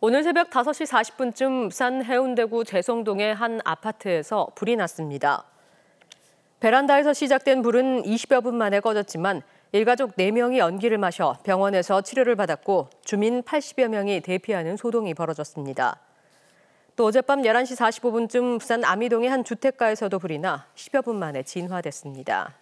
오늘 새벽 5시 40분쯤 부산 해운대구 재성동의 한 아파트에서 불이 났습니다. 베란다에서 시작된 불은 20여 분 만에 꺼졌지만 일가족 4명이 연기를 마셔 병원에서 치료를 받았고 주민 80여 명이 대피하는 소동이 벌어졌습니다. 또 어젯밤 11시 45분쯤 부산 아미동의 한 주택가에서도 불이 나 10여 분 만에 진화됐습니다.